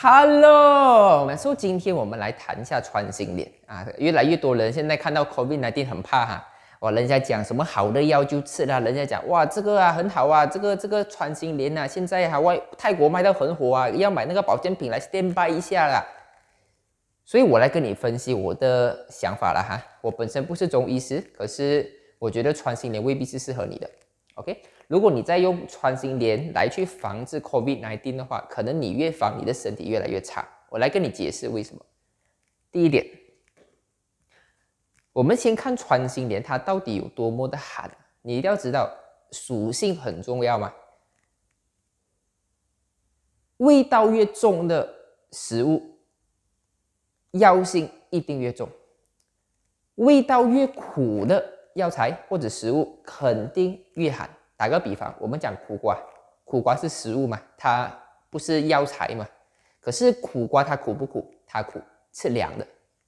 哈喽，们说今天我们来谈一下穿心莲啊，越来越多人现在看到 COVID-19 很怕哈，哇，人家讲什么好的药就吃了，人家讲哇这个啊很好啊，这个这个穿心莲呐，现在还外泰国卖到很火啊，要买那个保健品来 stand by 一下啦，所以我来跟你分析我的想法了哈，我本身不是中医师，可是我觉得穿心莲未必是适合你的。OK，如果你再用穿心莲来去防治 COVID-19 的话，可能你越防，你的身体越来越差。我来跟你解释为什么。第一点，我们先看穿心莲它到底有多么的寒。你一定要知道属性很重要嘛？味道越重的食物，药性一定越重；味道越苦的。药材或者食物肯定御寒。打个比方，我们讲苦瓜，苦瓜是食物嘛，它不是药材嘛？可是苦瓜它苦不苦？它苦，吃凉的，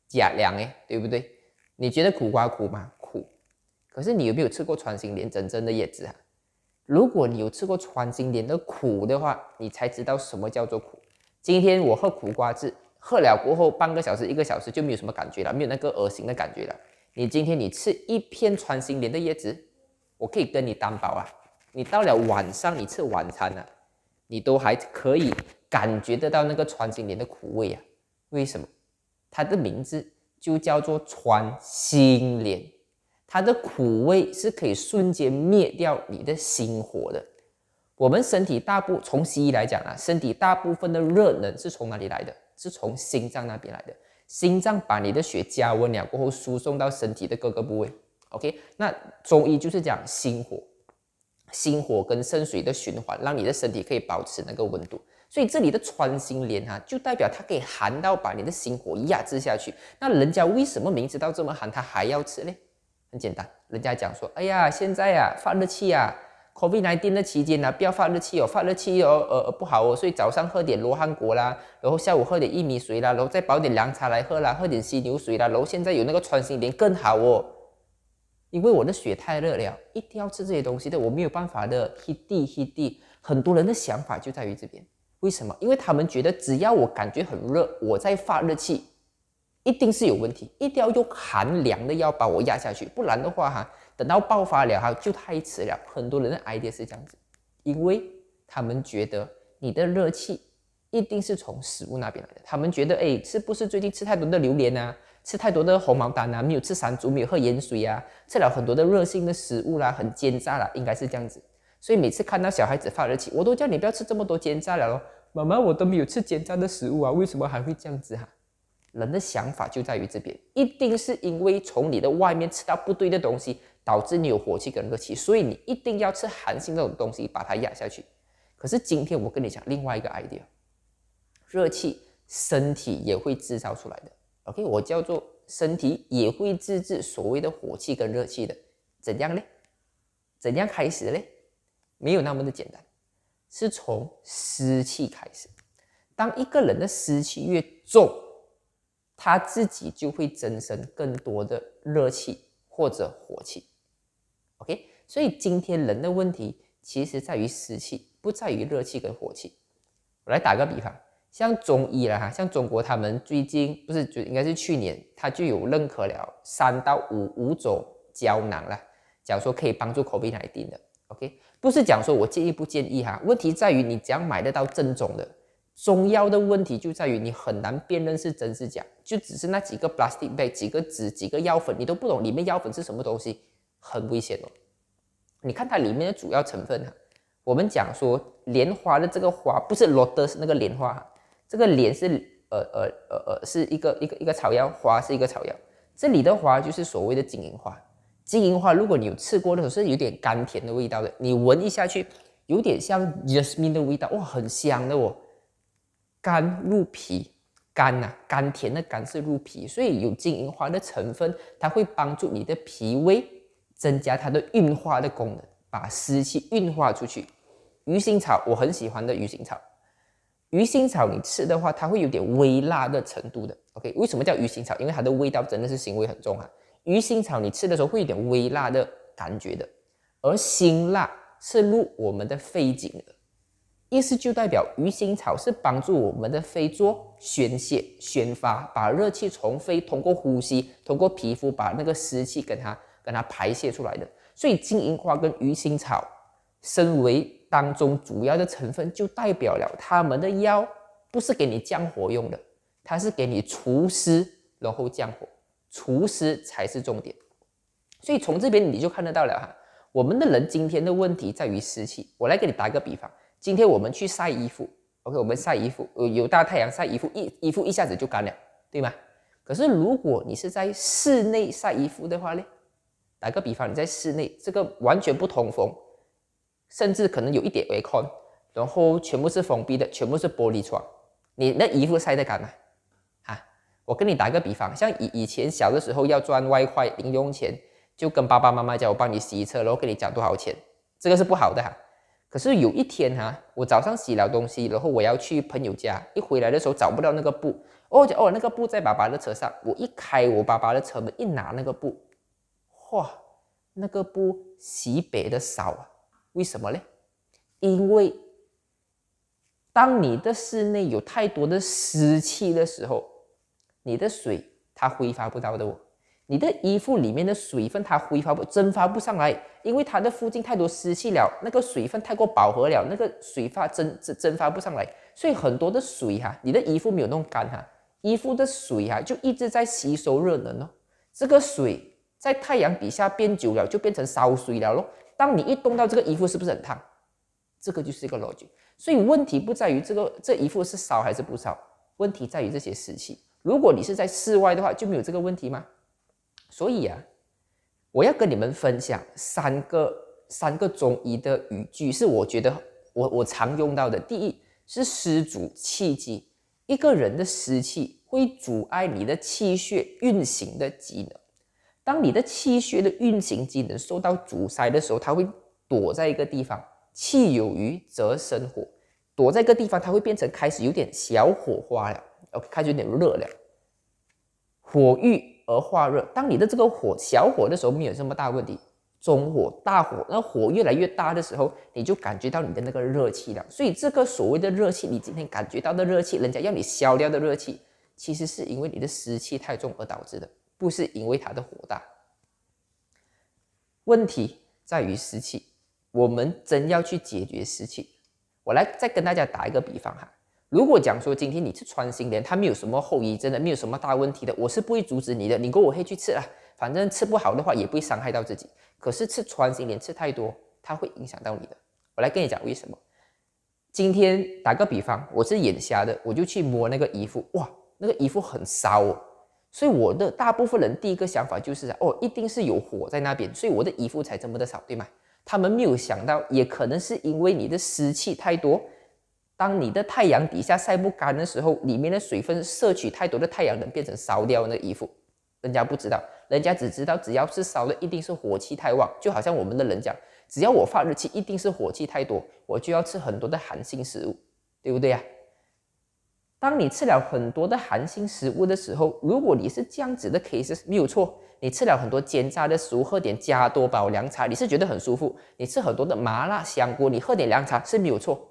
假凉诶，对不对？你觉得苦瓜苦吗？苦。可是你有没有吃过穿心莲真正的叶子啊？如果你有吃过穿心莲的苦的话，你才知道什么叫做苦。今天我喝苦瓜汁，喝了过后半个小时、一个小时就没有什么感觉了，没有那个恶心的感觉了。你今天你吃一片穿心莲的叶子，我可以跟你担保啊，你到了晚上你吃晚餐了，你都还可以感觉得到那个穿心莲的苦味啊？为什么？它的名字就叫做穿心莲，它的苦味是可以瞬间灭掉你的心火的。我们身体大部从西医来讲啊，身体大部分的热能是从哪里来的？是从心脏那边来的。心脏把你的血加温了过后，输送到身体的各个部位。OK，那中医就是讲心火，心火跟肾水的循环，让你的身体可以保持那个温度。所以这里的穿心莲哈，就代表它可以寒到把你的心火压制下去。那人家为什么明知道这么寒，他还要吃呢？很简单，人家讲说，哎呀，现在呀，发热气呀。nineteen 的期间呢，不要发热气哦，发热气哦，呃，不好哦。所以早上喝点罗汉果啦，然后下午喝点薏米水啦，然后再煲点凉茶来喝啦，喝点犀牛水啦。然后现在有那个穿心莲更好哦，因为我的血太热了，一定要吃这些东西的，我没有办法的。h i t i h i t i 很多人的想法就在于这边，为什么？因为他们觉得只要我感觉很热，我在发热气，一定是有问题，一定要用寒凉的药把我压下去，不然的话哈。等到爆发了，哈，就太迟了。很多人的 idea 是这样子，因为他们觉得你的热气一定是从食物那边来的。他们觉得，哎，是不是最近吃太多的榴莲啊，吃太多的红毛丹啊，没有吃山竹，没有喝盐水呀，吃了很多的热性的食物啦，很煎炸了，应该是这样子。所以每次看到小孩子发热气，我都叫你不要吃这么多煎炸了咯。妈妈，我都没有吃煎炸的食物啊，为什么还会这样子哈？人的想法就在于这边，一定是因为从你的外面吃到不对的东西。导致你有火气跟热气，所以你一定要吃寒性这种东西把它压下去。可是今天我跟你讲另外一个 idea，热气身体也会制造出来的。OK，我叫做身体也会自制所谓的火气跟热气的，怎样呢？怎样开始呢？没有那么的简单，是从湿气开始。当一个人的湿气越重，他自己就会增生更多的热气或者火气。OK，所以今天人的问题其实在于湿气，不在于热气跟火气。我来打个比方，像中医啦哈，像中国他们最近不是就应该是去年，他就有认可了三到五五种胶囊啦，讲说可以帮助口 d 来定的。OK，不是讲说我建议不建议哈，问题在于你只要买得到正宗的中药的问题就在于你很难辨认是真是假，就只是那几个 plastic bag、几个纸几个药粉你都不懂里面药粉是什么东西。很危险哦！你看它里面的主要成分哈，我们讲说莲花的这个花不是罗的是那个莲花，这个莲是呃呃呃呃是一个一个一个草药花是一个草药，这里的花就是所谓的金银花。金银花如果你有吃过的时候是有点甘甜的味道的，你闻一下去有点像 jasmine 的味道哇，很香的哦。甘入皮。甘呐甘甜的甘是入脾，所以有金银花的成分，它会帮助你的脾胃。增加它的运化的功能，把湿气运化出去。鱼腥草，我很喜欢的鱼腥草。鱼腥草你吃的话，它会有点微辣的程度的。OK，为什么叫鱼腥草？因为它的味道真的是腥味很重哈。鱼腥草你吃的时候会有点微辣的感觉的，而辛辣是入我们的肺经的，意思就代表鱼腥草是帮助我们的肺做宣泄、宣发，把热气从肺通过呼吸、通过皮肤把那个湿气给它。跟它排泄出来的，所以金银花跟鱼腥草身为当中主要的成分，就代表了它们的药不是给你降火用的，它是给你除湿然后降火，除湿才是重点。所以从这边你就看得到了哈，我们的人今天的问题在于湿气。我来给你打个比方，今天我们去晒衣服，OK，我们晒衣服，呃，有大太阳晒衣服，衣衣服一下子就干了，对吗？可是如果你是在室内晒衣服的话呢？打个比方，你在室内，这个完全不通风，甚至可能有一点微空，然后全部是封闭的，全部是玻璃窗，你那衣服晒得干吗？啊，我跟你打个比方，像以以前小的时候要赚外快零用钱，就跟爸爸妈妈叫我帮你洗车，然后给你讲多少钱，这个是不好的。哈、可是有一天哈，我早上洗了东西，然后我要去朋友家，一回来的时候找不到那个布，哦，哦，那个布在爸爸的车上，我一开我爸爸的车门，一拿那个布。哇，那个不洗别的少啊？为什么呢？因为当你的室内有太多的湿气的时候，你的水它挥发不到的哦。你的衣服里面的水分它挥发不蒸发不上来，因为它的附近太多湿气了，那个水分太过饱和了，那个水发蒸蒸蒸发不上来。所以很多的水哈，你的衣服没有弄干哈，衣服的水啊就一直在吸收热能哦，这个水。在太阳底下变久了，就变成烧水了咯。当你一冻到这个衣服，是不是很烫？这个就是一个逻辑。所以问题不在于这个这衣服是烧还是不烧，问题在于这些湿气。如果你是在室外的话，就没有这个问题吗？所以啊，我要跟你们分享三个三个中医的语句，是我觉得我我常用到的。第一是湿阻气机，一个人的湿气会阻碍你的气血运行的机能。当你的气血的运行机能受到阻塞的时候，它会躲在一个地方。气有余则生火，躲在一个地方，它会变成开始有点小火花了，哦，开始有点热了。火郁而化热。当你的这个火小火的时候没有这么大问题，中火大火，那火越来越大的时候，你就感觉到你的那个热气了。所以这个所谓的热气，你今天感觉到的热气，人家要你消掉的热气，其实是因为你的湿气太重而导致的。不是因为它的火大，问题在于湿气。我们真要去解决湿气。我来再跟大家打一个比方哈。如果讲说今天你吃穿心莲，它没有什么后遗，症的没有什么大问题的，我是不会阻止你的。你跟我可去吃啊，反正吃不好的话也不会伤害到自己。可是吃穿心莲吃太多，它会影响到你的。我来跟你讲为什么。今天打个比方，我是眼瞎的，我就去摸那个衣服，哇，那个衣服很骚哦。所以我的大部分人第一个想法就是哦，一定是有火在那边，所以我的衣服才这么的少，对吗？他们没有想到，也可能是因为你的湿气太多。当你的太阳底下晒不干的时候，里面的水分摄取太多的太阳能，变成烧掉那衣服。人家不知道，人家只知道只要是烧的，一定是火气太旺。就好像我们的人讲，只要我发热气，一定是火气太多，我就要吃很多的寒性食物，对不对呀？当你吃了很多的寒性食物的时候，如果你是这样子的 case，没有错。你吃了很多煎炸的食物，喝点加多宝凉茶，你是觉得很舒服。你吃很多的麻辣香锅，你喝点凉茶是没有错。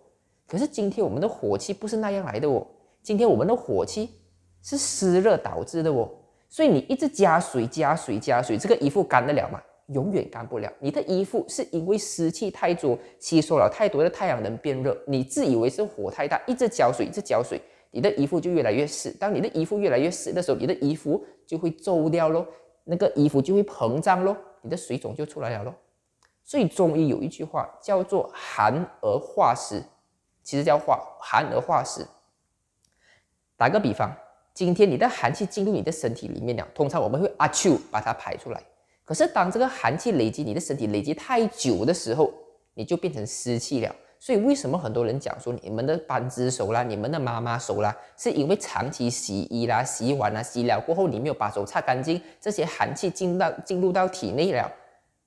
可是今天我们的火气不是那样来的哦，今天我们的火气是湿热导致的哦。所以你一直加水加水加水，这个衣服干得了吗？永远干不了。你的衣服是因为湿气太多，吸收了太多的太阳能变热，你自以为是火太大，一直浇水一直浇水。你的衣服就越来越湿，当你的衣服越来越湿的时候，你的衣服就会皱掉咯，那个衣服就会膨胀咯，你的水肿就出来了咯。所以中医有一句话叫做寒而化湿，其实叫化寒而化湿。打个比方，今天你的寒气进入你的身体里面了，通常我们会阿丘把它排出来，可是当这个寒气累积你的身体累积太久的时候，你就变成湿气了。所以为什么很多人讲说你们的扳指手啦，你们的妈妈手啦，是因为长期洗衣啦、洗碗啦、洗了过后你没有把手擦干净，这些寒气进到进入到体内了，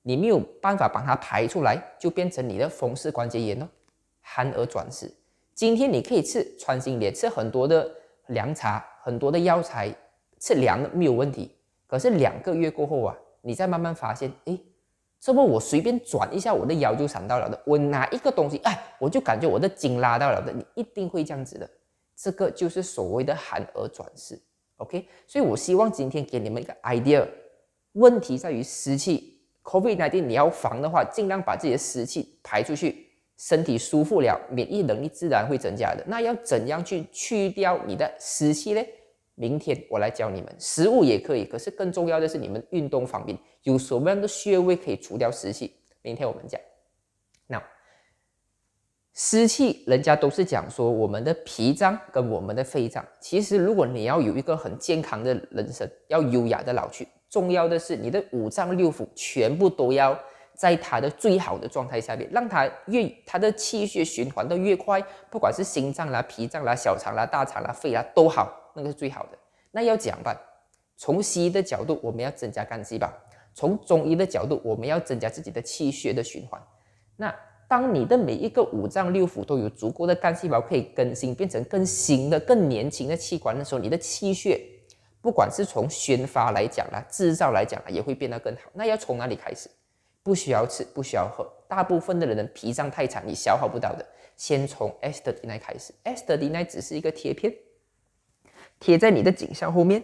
你没有办法把它排出来，就变成你的风湿关节炎哦，寒而转湿。今天你可以吃穿心莲，吃很多的凉茶，很多的药材，吃凉的没有问题。可是两个月过后啊，你再慢慢发现，诶，这不，我随便转一下，我的腰就闪到了的。我拿一个东西，哎，我就感觉我的筋拉到了的。你一定会这样子的，这个就是所谓的寒而转湿。OK，所以我希望今天给你们一个 idea。问题在于湿气，COVID nineteen 你要防的话，尽量把自己的湿气排出去，身体舒服了，免疫能力自然会增加的。那要怎样去去掉你的湿气呢？明天我来教你们，食物也可以，可是更重要的是你们运动方面有什么样的穴位可以除掉湿气？明天我们讲。那湿气，人家都是讲说我们的脾脏跟我们的肺脏。其实如果你要有一个很健康的人生，要优雅的老去，重要的是你的五脏六腑全部都要在它的最好的状态下面，让它越它的气血循环的越快，不管是心脏啦、脾脏啦、小肠啦、大肠啦、肺啦都好。那个是最好的。那要样办？从西医的角度，我们要增加肝细胞；从中医的角度，我们要增加自己的气血的循环。那当你的每一个五脏六腑都有足够的干细胞可以更新，变成更新的、更年轻的器官的时候，你的气血，不管是从宣发来讲啦，制造来讲啦，也会变得更好。那要从哪里开始？不需要吃，不需要喝。大部分的人的脾脏太差，你消耗不到的，先从 s 3 n 来开始。s 3 n 那只是一个贴片。贴在你的颈项后面，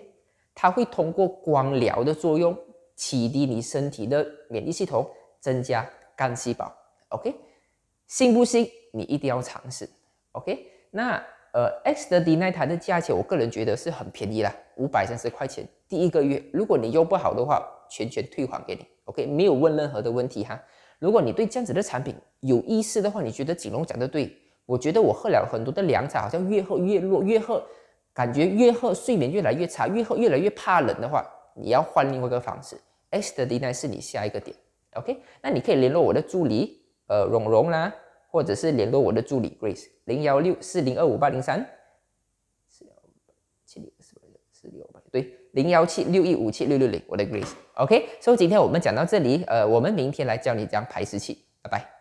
它会通过光疗的作用，启迪你身体的免疫系统，增加干细胞。OK，信不信？你一定要尝试。OK，那呃，X 的迪奈台的价钱，我个人觉得是很便宜啦，五百三十块钱第一个月。如果你用不好的话，全权退还给你。OK，没有问任何的问题哈。如果你对这样子的产品有意思的话，你觉得景龙讲的对？我觉得我喝了很多的凉茶，好像越喝越弱，越喝。感觉越喝睡眠越来越差，越喝越来越怕冷的话，你要换另外一个方式。S 的订单是你下一个点，OK？那你可以联络我的助理，呃，蓉蓉啦，或者是联络我的助理 Grace，零幺六四零二五八零三，四幺七零二八零四六八，对，零幺七六一五七六六零，我的 Grace，OK？所以今天我们讲到这里，呃，我们明天来教你讲排湿器，拜拜。